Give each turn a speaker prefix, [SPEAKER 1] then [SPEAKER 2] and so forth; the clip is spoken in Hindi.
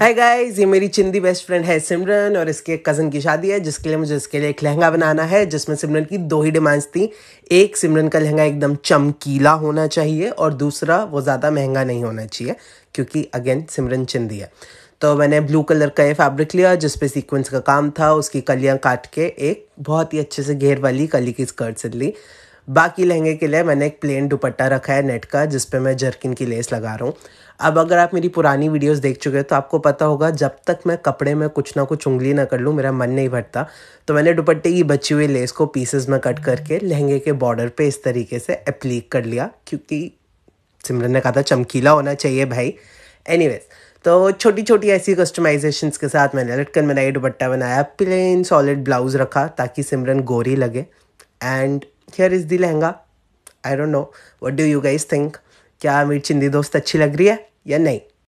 [SPEAKER 1] है गाइज ये मेरी चिंदी बेस्ट फ्रेंड है सिमरन और इसके कज़न की शादी है जिसके लिए मुझे इसके लिए एक लहंगा बनाना है जिसमें सिमरन की दो ही डिमांड्स थी एक सिमरन का लहंगा एकदम चमकीला होना चाहिए और दूसरा वो ज़्यादा महंगा नहीं होना चाहिए क्योंकि अगेन सिमरन चिंदी है तो मैंने ब्लू कलर का ये फैब्रिक लिया जिस पे सीक्वेंस का काम था उसकी कलियाँ काट के एक बहुत ही अच्छे से घेर वाली कली की स्कर्ट से ली बाकी लहंगे के लिए मैंने एक प्लेन दुपट्टा रखा है नेट का जिस पे मैं जर्किन की लेस लगा रहा हूँ अब अगर आप मेरी पुरानी वीडियोस देख चुके हैं तो आपको पता होगा जब तक मैं कपड़े में कुछ ना कुछ उंगली ना कर लूँ मेरा मन नहीं भरता तो मैंने दुपट्टे की बची हुई लेस को पीसेस में कट करके लहंगे के बॉर्डर पर इस तरीके से अप्लीक कर लिया क्योंकि सिमरन ने कहा था चमकीला होना चाहिए भाई एनी तो छोटी छोटी ऐसी कस्टमाइजेशन के साथ मैंने लटकन बनाई दुपट्टा बनाया प्लेन सॉलिड ब्लाउज रखा ताकि सिमरन गोरी लगे and here is the lehenga I don't know what do you guys think क्या मेरी चिंदी दोस्त अच्छी लग रही है या नहीं